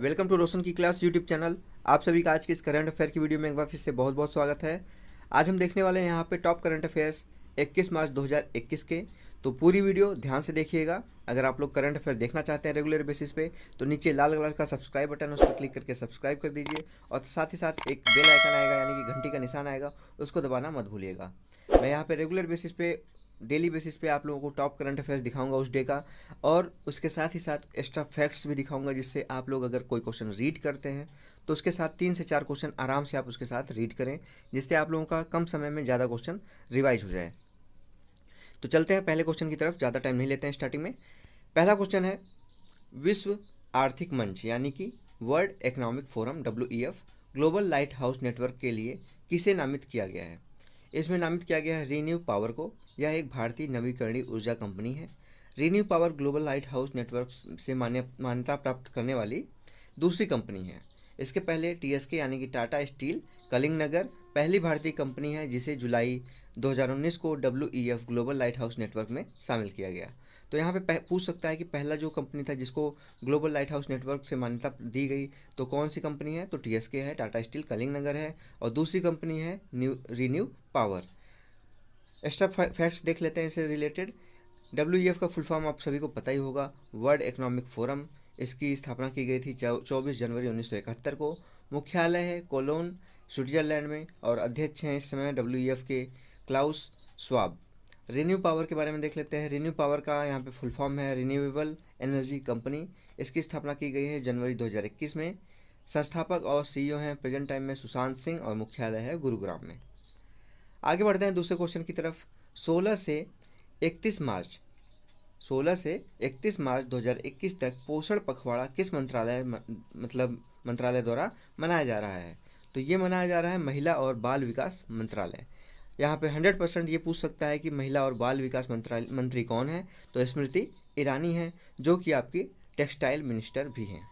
welcome to रोशन की class YouTube channel आप सभी का आज के इस करंट अफेयर की वीडियो में एक बार फिर से बहुत बहुत स्वागत है आज हम देखने वाले हैं यहाँ पे टॉप करंट अफेयर्स 21 मार्च 2021 के तो पूरी वीडियो ध्यान से देखिएगा अगर आप लोग करंट अफेयर देखना चाहते हैं रेगुलर बेसिस पे तो नीचे लाल कलर का सब्सक्राइब बटन उस पर क्लिक करके सब्सक्राइब कर दीजिए और साथ ही साथ एक बेल आइकन आएगा यानी कि घंटी का निशान आएगा उसको दबाना मत भूलिएगा मैं यहाँ पे रेगुलर बेसिस पे डेली बेसिस पे आप लोगों को टॉप करंट अफेयर्स दिखाऊंगा उस डे का और उसके साथ ही साथ एक्स्ट्रा फैक्ट्स भी दिखाऊंगा जिससे आप लोग अगर कोई क्वेश्चन रीड करते हैं तो उसके साथ तीन से चार क्वेश्चन आराम से आप उसके साथ रीड करें जिससे आप लोगों का कम समय में ज़्यादा क्वेश्चन रिवाइज हो जाए तो चलते हैं पहले क्वेश्चन की तरफ ज़्यादा टाइम नहीं लेते हैं स्टार्टिंग में पहला क्वेश्चन है विश्व आर्थिक मंच यानी कि World Economic Forum W global lighthouse network के लिए किसे नामित किया गया है इसमें नामित किया गया है रीन्यू पावर को यह एक भारतीय नवीकरणीय ऊर्जा कंपनी है ReNew Power global lighthouse network से मान्य मान्यता प्राप्त करने वाली दूसरी कंपनी है इसके पहले टीएसके यानी कि टाटा स्टील कलिंग नगर पहली भारतीय कंपनी है जिसे जुलाई 2019 को W global lighthouse network में शामिल किया गया तो यहाँ पे पूछ सकता है कि पहला जो कंपनी था जिसको ग्लोबल लाइट हाउस नेटवर्क से मान्यता दी गई तो कौन सी कंपनी है तो के है टाटा स्टील कलिंग नगर है और दूसरी कंपनी है new ReNew Power extra facts देख लेते हैं इससे रिलेटेड डब्ल्यू e का फुल फॉर्म आप सभी को पता ही होगा वर्ल्ड इकोनॉमिक फोरम इसकी स्थापना की गई थी 24 जनवरी 1971 को मुख्यालय है कोलोन स्विट्जरलैंड में और अध्यक्ष हैं इस समय डब्ल्यू के क्लाउस स्वाब रिन्यू पावर के बारे में देख लेते हैं रिन्यू पावर का यहाँ पे फुल फॉर्म है रिन्यूएबल एनर्जी कंपनी इसकी स्थापना की गई है जनवरी 2021 में संस्थापक और सीईओ हैं प्रेजेंट टाइम में सुशांत सिंह और मुख्यालय है गुरुग्राम में आगे बढ़ते हैं दूसरे क्वेश्चन की तरफ 16 से 31 मार्च 16 से 31 मार्च 2021 तक पोषण पखवाड़ा किस मंत्रालय मतलब मंत्रालय द्वारा मनाया जा रहा है तो ये मनाया जा रहा है महिला और बाल विकास मंत्रालय यहाँ पे 100 परसेंट ये पूछ सकता है कि महिला और बाल विकास मंत्रालय मंत्री कौन है तो स्मृति ईरानी है जो कि आपकी टेक्सटाइल मिनिस्टर भी हैं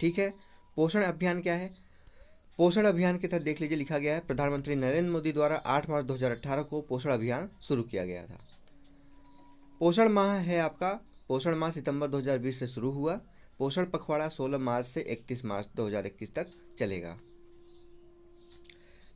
ठीक है पोषण अभियान क्या है पोषण अभियान के तहत देख लीजिए लिखा गया है प्रधानमंत्री नरेंद्र मोदी द्वारा 8 मार्च 2018 को पोषण अभियान शुरू किया गया था पोषण माह है आपका पोषण माह सितंबर 2020 से शुरू हुआ पोषण पखवाड़ा 16 मार्च से 31 मार्च 2021 तक चलेगा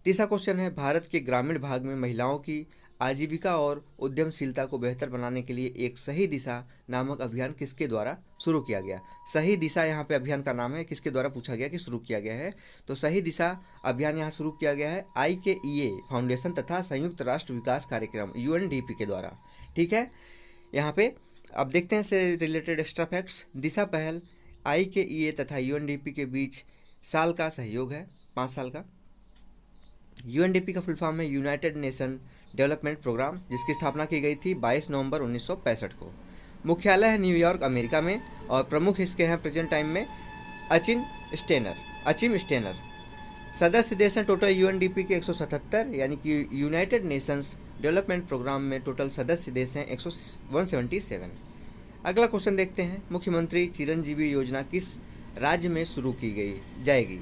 तीसरा क्वेश्चन है भारत के ग्रामीण भाग में महिलाओं की आजीविका और उद्यमशीलता को बेहतर बनाने के लिए एक सही दिशा नामक अभियान किसके द्वारा शुरू किया गया सही दिशा यहाँ पे अभियान का नाम है किसके द्वारा पूछा गया कि शुरू किया गया है तो सही दिशा अभियान यहाँ शुरू किया गया है आई के ई ए फाउंडेशन तथा संयुक्त राष्ट्र विकास कार्यक्रम यू के द्वारा ठीक है यहाँ पे अब देखते हैं इससे रिलेटेड एक्स्ट्रा फैक्ट्स दिशा पहल आई के ई ए तथा पी के बीच साल का सहयोग है पाँच साल का पी का फुल फॉर्म है यूनाइटेड नेशन डेवलपमेंट प्रोग्राम जिसकी स्थापना की गई थी 22 नवंबर उन्नीस को मुख्यालय है न्यूयॉर्क अमेरिका में और प्रमुख इसके हैं प्रेजेंट टाइम में अचिन स्टेनर अचिम स्टेनर सदस्य देश हैं टोटल यूएनडीपी के 177 यानी कि यूनाइटेड नेशंस डेवलपमेंट प्रोग्राम में टोटल सदस्य देश हैं 177 अगला क्वेश्चन देखते हैं मुख्यमंत्री चिरंजीवी योजना किस राज्य में शुरू की गई जाएगी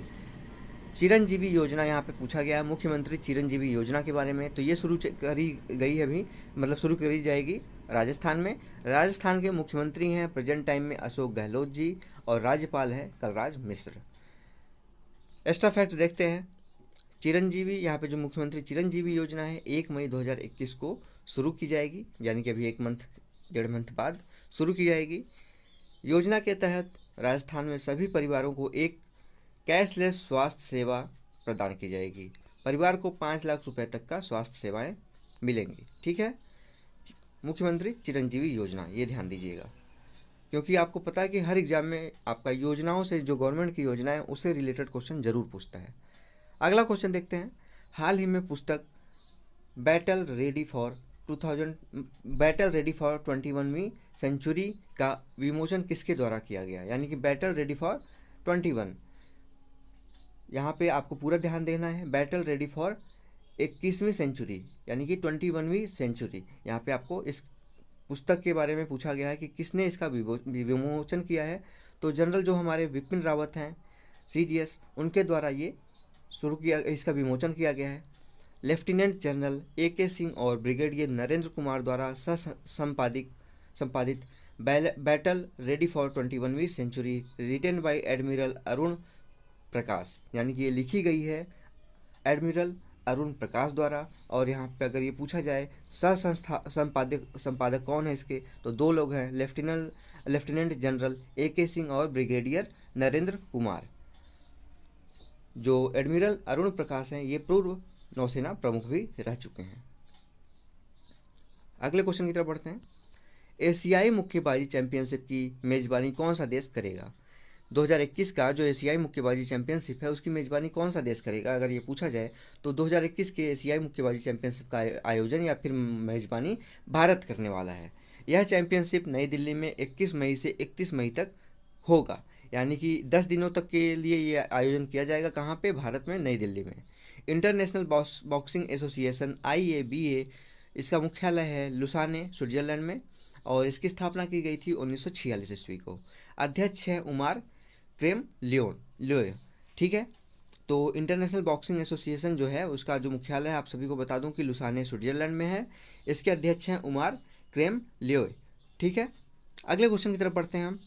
चिरंजीवी योजना यहाँ पे पूछा गया है मुख्यमंत्री चिरंजीवी योजना के बारे में तो ये शुरू करी गई है अभी मतलब शुरू करी जाएगी राजस्थान में राजस्थान के मुख्यमंत्री हैं प्रेजेंट टाइम में अशोक गहलोत जी और राज्यपाल हैं कलराज मिश्र एक्स्ट्रा फैक्ट देखते हैं चिरंजीवी यहाँ पे जो मुख्यमंत्री चिरंजीवी योजना है एक मई 2021 को शुरू की जाएगी यानी कि अभी एक मंथ डेढ़ मंथ बाद शुरू की जाएगी योजना के तहत राजस्थान में सभी परिवारों को एक कैशलेस स्वास्थ्य सेवा प्रदान की जाएगी परिवार को पाँच लाख रुपए तक का स्वास्थ्य सेवाएं मिलेंगी ठीक है मुख्यमंत्री चिरंजीवी योजना ये ध्यान दीजिएगा क्योंकि आपको पता है कि हर एग्ज़ाम में आपका योजनाओं से जो गवर्नमेंट की योजना है उससे रिलेटेड क्वेश्चन ज़रूर पूछता है अगला क्वेश्चन देखते हैं हाल ही में पुस्तक Battle Ready for 2000 Battle Ready for twenty century का विमोचन किसके द्वारा किया गया यानी कि Battle Ready for twenty one यहाँ पर आपको पूरा ध्यान देना है बैटल रेडी फॉर इक्कीसवीं सेंचुरी यानी कि ट्वेंटी वनवीं सेंचुरी यहाँ पे आपको इस पुस्तक के बारे में पूछा गया है कि किसने इसका विमोचन किया है तो जनरल जो हमारे विपिन रावत हैं सी उनके द्वारा ये शुरू किया इसका विमोचन किया गया है लेफ्टिनेंट जनरल ए के सिंह और ब्रिगेडियर नरेंद्र कुमार द्वारा सह संपादित संपादित बैटल रेडी फॉर ट्वेंटी वनवीं century written by Admiral Arun Prakash यानी कि ये लिखी गई है एडमिरल अरुण प्रकाश द्वारा और यहाँ पे अगर ये पूछा जाए सह संस्था संपादक संपादक कौन है इसके तो दो लोग हैं लेफ्टिनेंट लेफ्टिनेंट जनरल ए के सिंह और ब्रिगेडियर नरेंद्र कुमार जो एडमिरल अरुण प्रकाश हैं ये पूर्व नौसेना प्रमुख भी रह चुके हैं अगले क्वेश्चन की तरफ बढ़ते हैं एशियाई मुक्केबाजी चैंपियनशिप की मेजबानी कौन सा देश करेगा 2021 का जो एशियाई मुक्केबाजी चैंपियनशिप है उसकी मेज़बानी कौन सा देश करेगा अगर ये पूछा जाए तो 2021 के एशियाई मुक्केबाजी चैंपियनशिप का आयोजन या फिर मेज़बानी भारत करने वाला है यह चैंपियनशिप नई दिल्ली में 21 मई से 31 मई तक होगा यानी कि 10 दिनों तक के लिए ये आयोजन किया जाएगा कहाँ पर भारत में नई दिल्ली में इंटरनेशनल बॉक्सिंग एसोसिएशन आई इसका मुख्यालय है लुसाने स्विट्जरलैंड में और इसकी स्थापना की गई थी उन्नीस ईस्वी को अध्यक्ष हैं उमार क्रेम लियोन लियोन ठीक है तो इंटरनेशनल बॉक्सिंग एसोसिएशन जो है उसका जो मुख्यालय है आप सभी को बता दूं कि लुसाने स्विट्जरलैंड में है इसके अध्यक्ष हैं उमार क्रेम लियोय ठीक है अगले क्वेश्चन की तरफ पढ़ते हैं हम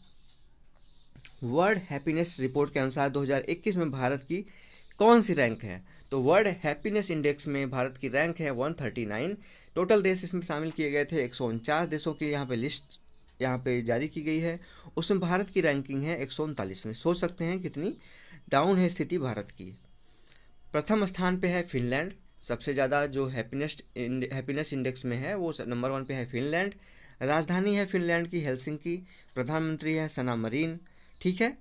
वर्ल्ड हैप्पीनेस रिपोर्ट के अनुसार 2021 में भारत की कौन सी रैंक है तो वर्ल्ड हैप्पीनेस इंडेक्स में भारत की रैंक है 139 टोटल देश इसमें शामिल किए गए थे एक देशों की यहाँ पे लिस्ट यहाँ पे जारी की गई है उसमें भारत की रैंकिंग है एक में सोच सकते हैं कितनी डाउन है स्थिति भारत की प्रथम स्थान पे है फिनलैंड सबसे ज़्यादा जो हैप्पीनेस हैप्पीनेस इंडेक्स में है वो नंबर वन पे है फिनलैंड राजधानी है फिनलैंड की की प्रधानमंत्री है सना मरीन ठीक है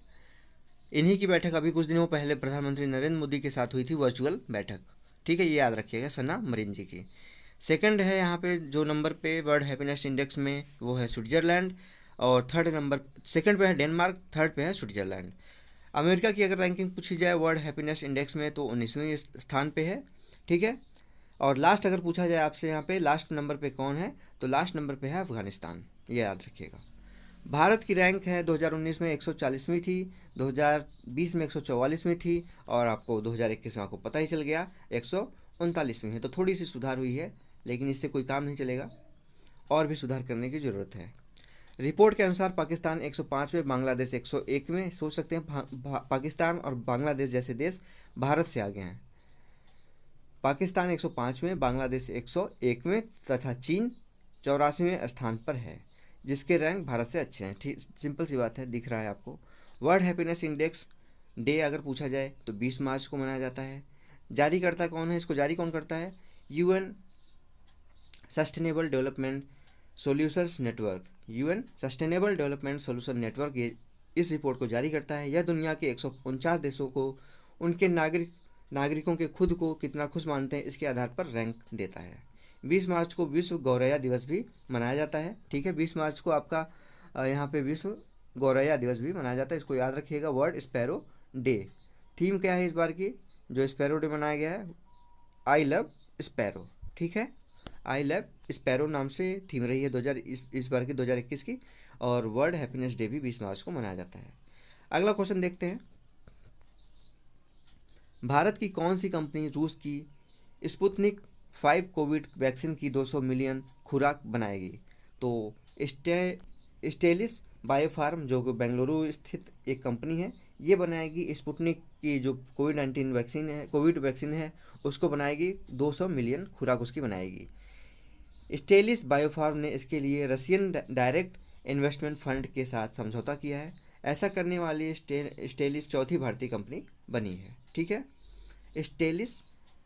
इन्हीं की बैठक अभी कुछ दिनों पहले प्रधानमंत्री नरेंद्र मोदी के साथ हुई थी वर्चुअल बैठक ठीक है ये याद रखिएगा सना मरीन जी की सेकंड है यहाँ पे जो नंबर पे वर्ल्ड हैप्पीनेस इंडेक्स में वो है स्विट्जरलैंड और थर्ड नंबर सेकंड पे है डेनमार्क थर्ड पे है स्विट्जरलैंड अमेरिका की अगर रैंकिंग पूछी जाए वर्ल्ड हैप्पीनेस इंडेक्स में तो उन्नीसवें स्थान पे है ठीक है और लास्ट अगर पूछा जाए आपसे यहाँ पे लास्ट नंबर पे कौन है तो लास्ट नंबर पे है अफगानिस्तान ये याद रखिएगा भारत की रैंक है 2019 में 140वीं थी 2020 में 144वीं थी और आपको 2021 में आपको पता ही चल गया एक है तो थोड़ी सी सुधार हुई है लेकिन इससे कोई काम नहीं चलेगा और भी सुधार करने की ज़रूरत है रिपोर्ट के अनुसार पाकिस्तान 105वें बांग्लादेश 101वें सोच सकते हैं पाकिस्तान और बांग्लादेश जैसे देश भारत से आगे हैं पाकिस्तान 105वें बांग्लादेश 101वें तथा चीन चौरासीवें स्थान पर है जिसके रैंक भारत से अच्छे हैं ठीक सिंपल सी बात है दिख रहा है आपको वर्ल्ड हैप्पीनेस इंडेक्स डे अगर पूछा जाए तो 20 मार्च को मनाया जाता है जारीकर्ता कौन है इसको जारी कौन करता है UN Sustainable Development Solutions Network UN Sustainable Development Solution Network इस रिपोर्ट को जारी करता है यह दुनिया के एक देशों को उनके नागरिक नागरिकों के खुद को कितना खुश मानते हैं इसके आधार पर रैंक देता है 20 मार्च को विश्व गौरैया दिवस भी मनाया जाता है ठीक है 20 मार्च को आपका यहाँ पे विश्व गौरैया दिवस भी मनाया जाता है इसको याद रखिएगा वर्ल्ड स्पैरो डे थीम क्या है इस बार की जो स्पैरो डे मनाया गया है आई लव स्पैरो ठीक है आई लव स्पैरो नाम से थीम रही है 2000 इस, इस बार की 2021 की और वर्ल्ड हैप्पीनेस डे भी बीस मार्च को मनाया जाता है अगला क्वेश्चन देखते हैं भारत की कौन सी कंपनी रूस की स्पुतनिक फाइव कोविड वैक्सीन की 200 मिलियन खुराक बनाएगी तो स्टे स्टेलिस बायोफार्म जो कि बेंगलुरु स्थित एक कंपनी है ये बनाएगी स्पुतनिक की जो कोविड नाइन्टीन वैक्सीन है कोविड वैक्सीन है उसको बनाएगी 200 मिलियन खुराक उसकी बनाएगी स्टेलिस बायोफार्म ने इसके लिए रसियन डायरेक्ट इन्वेस्टमेंट फंड के साथ समझौता किया है ऐसा करने वाली स्टेलिस चौथी भारतीय कंपनी बनी है ठीक है स्टेलिस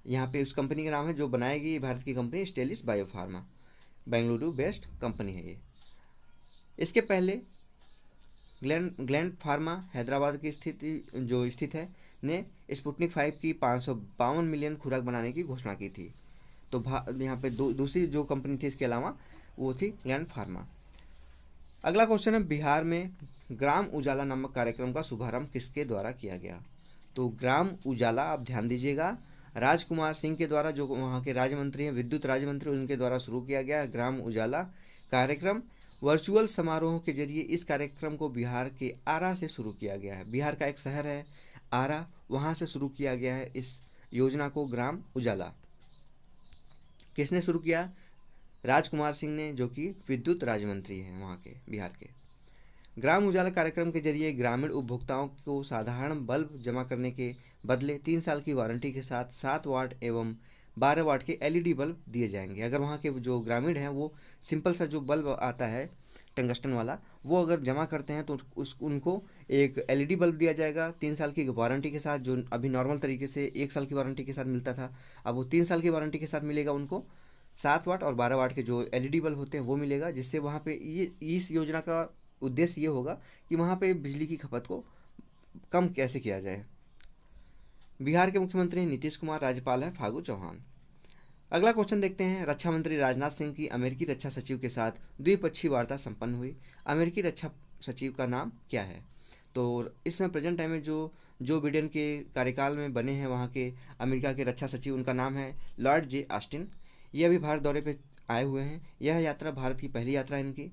यहाँ पे उस कंपनी का नाम है जो बनाएगी भारत की company Stelis Biopharma Bengaluru based company है ये इसके पहले ग्लैंड ग्लैंड फार्मा हैदराबाद की स्थिति जो स्थित है ने स्पुटनिक फाइव की पाँच मिलियन खुराक बनाने की घोषणा की थी तो यहाँ पे दो दूसरी जो कंपनी थी इसके अलावा वो थी लैंड फार्मा अगला क्वेश्चन है बिहार में ग्राम उजाला नामक कार्यक्रम का शुभारंभ किसके द्वारा किया गया तो ग्राम उजाला आप ध्यान दीजिएगा राजकुमार सिंह के द्वारा जो वहाँ के राज्य मंत्री हैं विद्युत राज्य मंत्री उनके द्वारा शुरू किया गया ग्राम उजाला कार्यक्रम वर्चुअल समारोह के जरिए इस कार्यक्रम को बिहार के आरा से शुरू किया गया है बिहार का एक शहर है आरा वहाँ से शुरू किया गया है इस योजना को ग्राम उजाला किसने शुरू किया राजकुमार सिंह ने जो कि विद्युत राज्य मंत्री हैं वहाँ के बिहार के ग्राम उजाला कार्यक्रम के जरिए ग्रामीण उपभोक्ताओं को साधारण बल्ब जमा करने के बदले तीन साल की वारंटी के साथ सात वाट एवं बारह वाट के एलईडी बल्ब दिए जाएंगे अगर वहाँ के जो ग्रामीण हैं वो सिंपल सा जो बल्ब आता है टंगस्टन वाला वो अगर जमा करते हैं तो उस उनको एक एलईडी बल्ब e दिया जाएगा तीन साल की वारंटी के साथ जो अभी नॉर्मल तरीके से एक साल की वारंटी के साथ मिलता था अब वो तीन साल की वारंटी के साथ मिलेगा उनको सात वाट और बारह वाट के जो एल बल्ब e होते हैं वो मिलेगा जिससे वहाँ पर ये इस योजना का उद्देश्य ये होगा कि वहाँ पर बिजली की खपत को कम कैसे किया जाए बिहार के मुख्यमंत्री नीतीश कुमार राज्यपाल हैं फागू चौहान अगला क्वेश्चन देखते हैं रक्षा मंत्री राजनाथ सिंह की अमेरिकी रक्षा सचिव के साथ द्विपक्षीय वार्ता संपन्न हुई अमेरिकी रक्षा सचिव का नाम क्या है तो इस समय प्रेजेंट टाइम में जो जो बिडेन के कार्यकाल में बने हैं वहाँ के अमेरिका के रक्षा सचिव उनका नाम है लॉर्ड जे आस्टिन ये अभी भारत दौरे पर आए हुए हैं यह यात्रा भारत की पहली यात्रा है इनकी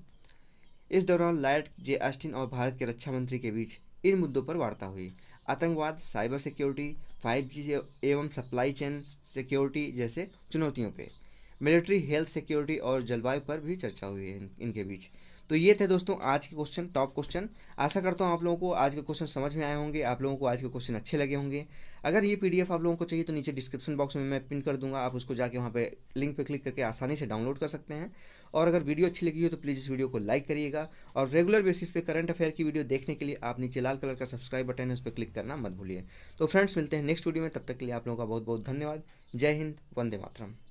इस दौरान लॉर्ड जे आस्टिन और भारत के रक्षा मंत्री के बीच इन मुद्दों पर वार्ता हुई आतंकवाद साइबर सिक्योरिटी 5G एवं सप्लाई चेन सिक्योरिटी जैसे चुनौतियों पर मिलिट्री हेल्थ सिक्योरिटी और जलवायु पर भी चर्चा हुई है इन, इनके बीच तो ये थे दोस्तों आज के क्वेश्चन टॉप क्वेश्चन आशा करता हूँ आप लोगों को आज के क्वेश्चन समझ में आए होंगे आप लोगों को आज के क्वेश्चन अच्छे लगे होंगे अगर ये पीडीएफ आप लोगों को चाहिए तो नीचे डिस्क्रिप्शन बॉक्स में मैं पिन कर दूंगा आप उसको जाके वहाँ पे लिंक पे क्लिक करके आसानी से डाउनलोड कर सकते हैं और अगर वीडियो अच्छी लगी हो तो प्लीज़ इस वीडियो को लाइक करिएगा और रेगुलर बेसिस पे करंट अफेयर की वीडियो देखने के लिए आप नीचे लाल कलर का सब्सक्राइब बटन है उस पर क्लिक करना मत भूलिए तो फ्रेंड्स मिलते हैं नेक्स्ट वीडियो में तब तक के लिए आप लोगों का बहुत बहुत धन्यवाद जय हिंद वंदे मातरम